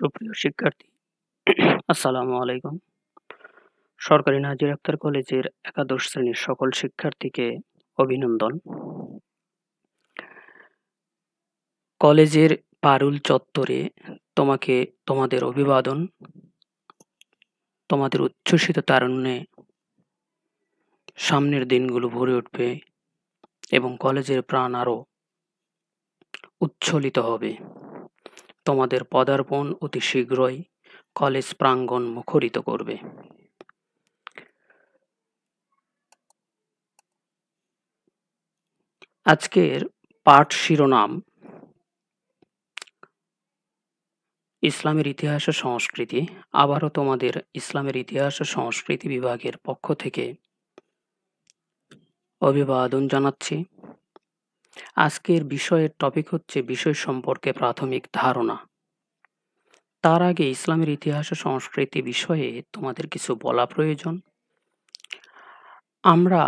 সুপ্রিয় শিক্ষার্থী আসসালামু আলাইকুম সরকারি নাজির আক্তার কলেজের একাদশ শ্রেণীর সকল শিক্ষার্থীকে অভিনন্দন কলেজের পারুল চত্বরে তোমাকে তোমাদের অভিবাদন তোমাদের উচ্ছ্বসিত তারুণ্যে সামনের দিনগুলো ভরে উঠবে এবং কলেজের প্রাণ আরও উচ্ছ্বলিত হবে তোমাদের পদার্পণ অতি শীঘ্রই কলেজ প্রাঙ্গণ মুখরিত করবে আজকের পাঠ শিরোনাম ইসলামের ইতিহাস ও সংস্কৃতি আবারও তোমাদের ইসলামের ইতিহাস ও সংস্কৃতি বিভাগের পক্ষ থেকে অভিবাদন জানাচ্ছি আজকের বিষয়ের টপিক হচ্ছে বিষয় সম্পর্কে প্রাথমিক ধারণা তার আগে ইসলামের ইতিহাস ও সংস্কৃতি বিষয়ে তোমাদের কিছু বলা প্রয়োজন আমরা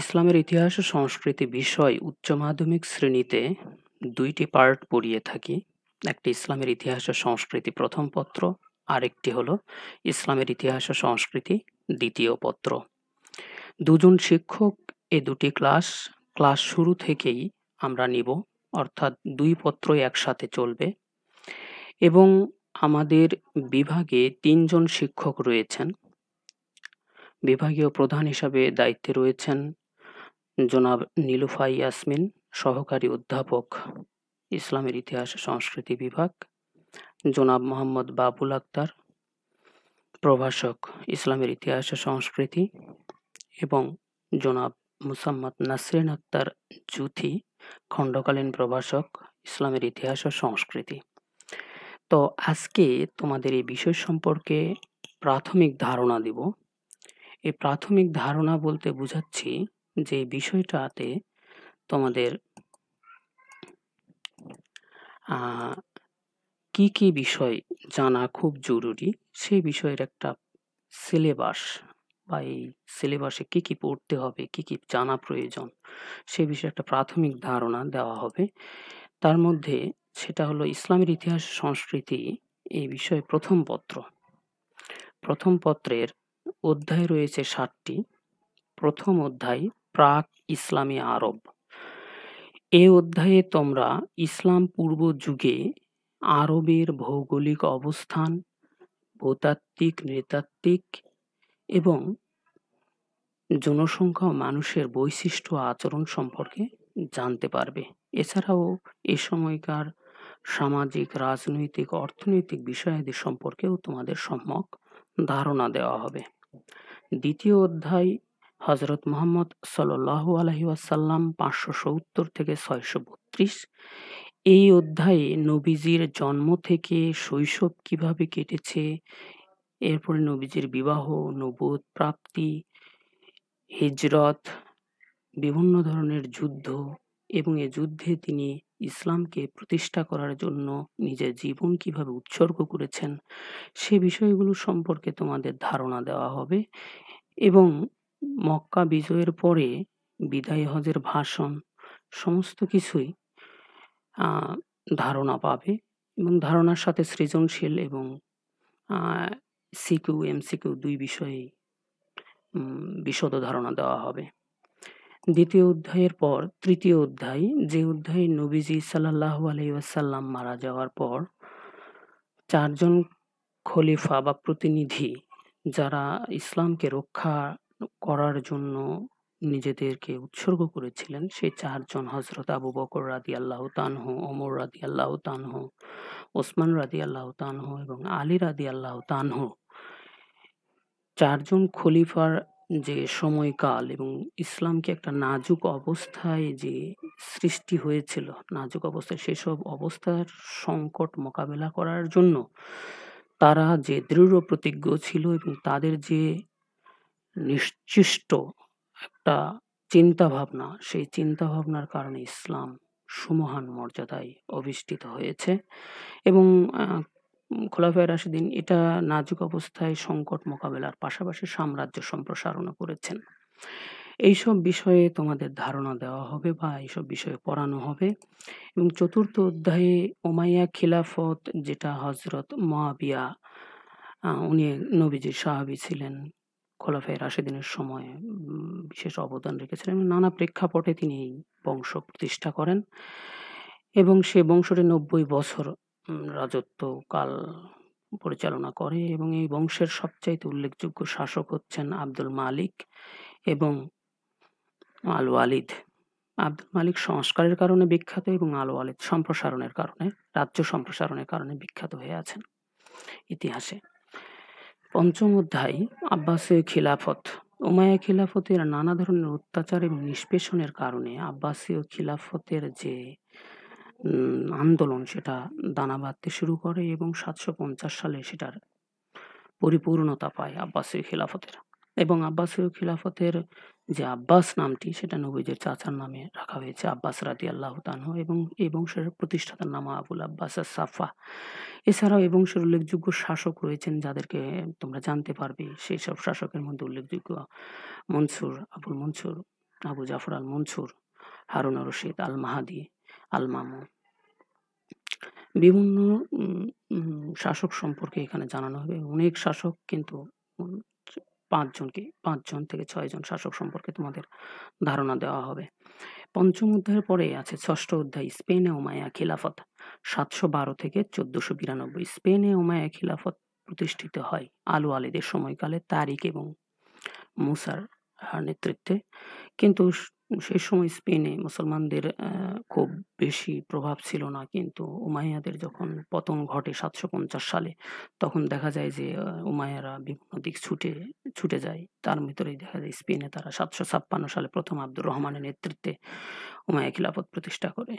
ইসলামের ইতিহাস ও সংস্কৃতি বিষয় উচ্চ মাধ্যমিক শ্রেণীতে দুইটি পার্ট পড়িয়ে থাকি একটি ইসলামের ইতিহাস ও সংস্কৃতি প্রথম পত্র আরেকটি হলো ইসলামের ইতিহাস ও সংস্কৃতি দ্বিতীয় পত্র দুজন শিক্ষক এ দুটি ক্লাস ক্লাস শুরু থেকেই আমরা নিব অর্থাৎ দুই পত্রই একসাথে চলবে এবং আমাদের বিভাগে তিনজন শিক্ষক রয়েছেন বিভাগীয় প্রধান হিসাবে দায়িত্বে রয়েছেন জনাব নীলুফাই ইয়াসমিন সহকারী অধ্যাপক ইসলামের ইতিহাস সংস্কৃতি বিভাগ জনাব মোহাম্মদ বাবুল আক্তার প্রভাষক ইসলামের ইতিহাস সংস্কৃতি এবং জনাব মুসাম্মাদ নাসরিন আক্তার জুথি খণ্ডকালীন প্রভাষক ইসলামের ইতিহাস ও সংস্কৃতি তো আজকে তোমাদের এই বিষয় সম্পর্কে প্রাথমিক ধারণা দিব এই প্রাথমিক ধারণা বলতে বুঝাচ্ছি যে বিষয়টাতে তোমাদের কি কি বিষয় জানা খুব জরুরি সেই বিষয়ের একটা সিলেবাস বা এই সিলেবাসে কী কী পড়তে হবে কী কী জানা প্রয়োজন সে বিষয়ে একটা প্রাথমিক ধারণা দেওয়া হবে তার মধ্যে সেটা হলো ইসলামের ইতিহাস সংস্কৃতি এই বিষয়ে প্রথম পত্র প্রথম পত্রের অধ্যায় রয়েছে ষাটটি প্রথম অধ্যায় প্রাক ইসলামী আরব এ অধ্যায়ে তোমরা ইসলাম পূর্ব যুগে আরবের ভৌগোলিক অবস্থান ভূতাত্ত্বিক নৃতাত্ত্বিক এবং জনসংখ্যা মানুষের বৈশিষ্ট্য আচরণ সম্পর্কে জানতে পারবে এছাড়াও এ সময়কার সামাজিক রাজনৈতিক অর্থনৈতিক বিষয়াদি সম্পর্কেও তোমাদের সম্যক ধারণা দেওয়া হবে দ্বিতীয় অধ্যায় হজরত মোহাম্মদ সাল্লাহ আলহিউসাল্লাম পাঁচশো সত্তর থেকে ছয়শো বত্রিশ এই অধ্যায়ে নবীজির জন্ম থেকে শৈশব কিভাবে কেটেছে এরপরে নবীজির বিবাহ নবোধ প্রাপ্তি হিজরত বিভিন্ন ধরনের যুদ্ধ এবং এ যুদ্ধে তিনি ইসলামকে প্রতিষ্ঠা করার জন্য নিজের জীবন কিভাবে উৎসর্গ করেছেন সে বিষয়গুলো সম্পর্কে তোমাদের ধারণা দেওয়া হবে এবং মক্কা বিজয়ের পরে বিদায় হজের ভাষণ সমস্ত কিছুই ধারণা পাবে এবং ধারণার সাথে সৃজনশীল এবং সিকিউ এমসিকিউ দুই বিষয়ে বিশদ ধারণা দেওয়া হবে দ্বিতীয় অধ্যায়ের পর তৃতীয় অধ্যায় যে অধ্যায়ে নবীজি সাল্লাহ আলহিউসাল্লাম মারা যাওয়ার পর চারজন খলিফা বা প্রতিনিধি যারা ইসলামকে রক্ষা করার জন্য নিজেদেরকে উৎসর্গ করেছিলেন সেই চারজন হজরত আবু বকর রাদি আল্লাহ তানহু ওমর রাদি আল্লাহ তানহু ওসমান রাদি আল্লাহ তানহু এবং আলী রাদি আল্লাহ তানহু চারজন খলিফার যে সময়কাল এবং ইসলামকে একটা নাজুক অবস্থায় যে সৃষ্টি হয়েছিল নাজুক অবস্থায় সেসব অবস্থার সংকট মোকাবেলা করার জন্য তারা যে দৃঢ় প্রতিজ্ঞ ছিল এবং তাদের যে নিশ্চিষ্ট একটা চিন্তা ভাবনা সেই চিন্তা ভাবনার কারণে ইসলাম সুমহান মর্যাদায় অবিষ্ঠিত হয়েছে এবং খোলাফায় রাশিদিন এটা নাজুক অবস্থায় সংকট মোকাবেলার পাশাপাশি সাম্রাজ্য সম্প্রসারণও করেছেন এইসব বিষয়ে তোমাদের ধারণা দেওয়া হবে বা এইসব বিষয়ে পড়ানো হবে এবং চতুর্থ অধ্যায়ে ওমাইয়া খিলাফত যেটা হজরত মহাবিয়া উনি নবীজির সাহাবি ছিলেন খোলাফে রাশেদিনের সময় বিশেষ অবদান রেখেছিলেন নানা প্রেক্ষাপটে তিনি এই বংশ প্রতিষ্ঠা করেন এবং সে বংশটি নব্বই বছর রাজত্ব কাল পরিচালনা করে এবং এই বংশের সবচাইতে উল্লেখযোগ্য শাসক হচ্ছেন আব্দুল মালিক এবং আল ওয়ালিদ আব্দুল মালিক সংস্কারের কারণে বিখ্যাত এবং আল ওয়ালিদ সম্প্রসারণের কারণে রাজ্য সম্প্রসারণের কারণে বিখ্যাত হয়ে আছেন ইতিহাসে পঞ্চম অধ্যায় আব্বাসীয় খিলাফত উমায়া খিলাফতের নানা ধরনের অত্যাচার এবং নিষ্পেষণের কারণে আব্বাসীয় খিলাফতের যে আন্দোলন সেটা দানা বাঁধতে শুরু করে এবং সাতশো পঞ্চাশ সালে সেটার পরিপূর্ণতা পায় আব্বাসীয় খিলাফতের এবং আব্বাসীয় খিলাফতের যে আব্বাস নামটি সেটা নবীদের চাচার নামে রাখা হয়েছে আব্বাস রাতি আল্লাহ তানহ এবং এই বংশের প্রতিষ্ঠাতার নাম আবুল আব্বাস সাফা এছাড়াও এই বংশের উল্লেখযোগ্য শাসক রয়েছেন যাদেরকে তোমরা জানতে পারবে সেই সব শাসকের মধ্যে উল্লেখযোগ্য মনসুর আবুল মনসুর আবু জাফর আল মনসুর হারুন রশিদ আল মাহাদি আল মামু বিভিন্ন শাসক সম্পর্কে এখানে জানানো হবে অনেক শাসক কিন্তু পাঁচজনকে পাঁচজন থেকে ছয়জন শাসক সম্পর্কে তোমাদের ধারণা দেওয়া হবে পঞ্চম অধ্যায়ের পরে আছে ষষ্ঠ অধ্যায় স্পেনে ওমায়া খিলাফত সাতশো বারো থেকে চোদ্দশো বিরানব্বই স্পেনে ওমায়া খিলাফত প্রতিষ্ঠিত হয় আলু আলীদের সময়কালে তারিক এবং মুসার নেতৃত্বে কিন্তু সেই সময় স্পেনে মুসলমানদের খুব বেশি প্রভাব ছিল না কিন্তু উমাইয়াদের যখন পতন ঘটে সাতশো পঞ্চাশ সালে তখন দেখা যায় যে উমাইয়ারা বিভিন্ন দিক ছুটে ছুটে যায় তার ভিতরেই দেখা যায় স্পেনে তারা সাতশো ছাপ্পান্ন সালে প্রথম আব্দুর রহমানের নেতৃত্বে উমায়া খিলাফত প্রতিষ্ঠা করে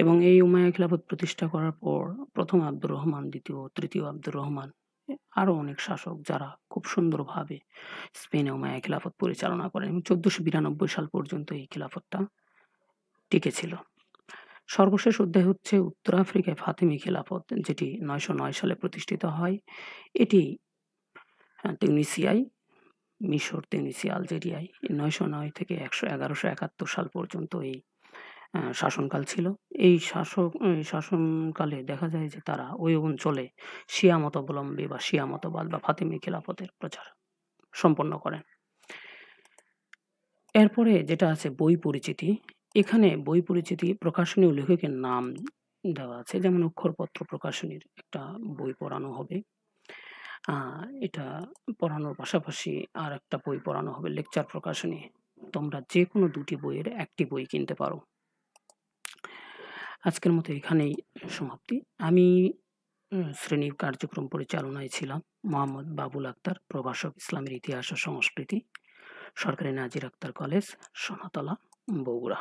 এবং এই উমায়া খিলাফত প্রতিষ্ঠা করার পর প্রথম আব্দুর রহমান দ্বিতীয় তৃতীয় আব্দুর রহমান আরও অনেক শাসক যারা খুব সুন্দরভাবে স্পেনে উমায়া খিলাফত পরিচালনা করেন এবং চোদ্দোশো বিরানব্বই সাল পর্যন্ত এই খিলাফতটা টিকেছিল সর্বশেষ অধ্যায় হচ্ছে উত্তর আফ্রিকায় ফাতেমি খিলাফত যেটি নয়শো নয় সালে প্রতিষ্ঠিত হয় এটি হ্যাঁ, তিউনিসিয়ায় মিশর তিউনিসিয়া আলজেরিয়ায় নয়শো নয় থেকে একশো এগারোশো একাত্তর সাল পর্যন্ত এই শাসনকাল ছিল এই শাসক শাসনকালে দেখা যায় যে তারা ওই অঞ্চলে শিয়া মতাবলম্বী বা শিয়া মতবাদ বা ফাতেমি খিলাফতের প্রচার সম্পন্ন করেন এরপরে যেটা আছে বই পরিচিতি এখানে বই পরিচিতি প্রকাশনী লেখকের নাম দেওয়া আছে যেমন অক্ষরপত্র প্রকাশনীর একটা বই পড়ানো হবে এটা পড়ানোর পাশাপাশি আর একটা বই পড়ানো হবে লেকচার প্রকাশনী তোমরা যে কোনো দুটি বইয়ের একটি বই কিনতে পারো আজকের মতো এখানেই সমাপ্তি আমি শ্রেণীর কার্যক্রম পরিচালনায় ছিলাম মোহাম্মদ বাবুল আক্তার প্রভাষক ইসলামের ইতিহাস ও সংস্কৃতি সরকারি নাজির আক্তার কলেজ সোনাতলা বগুড়া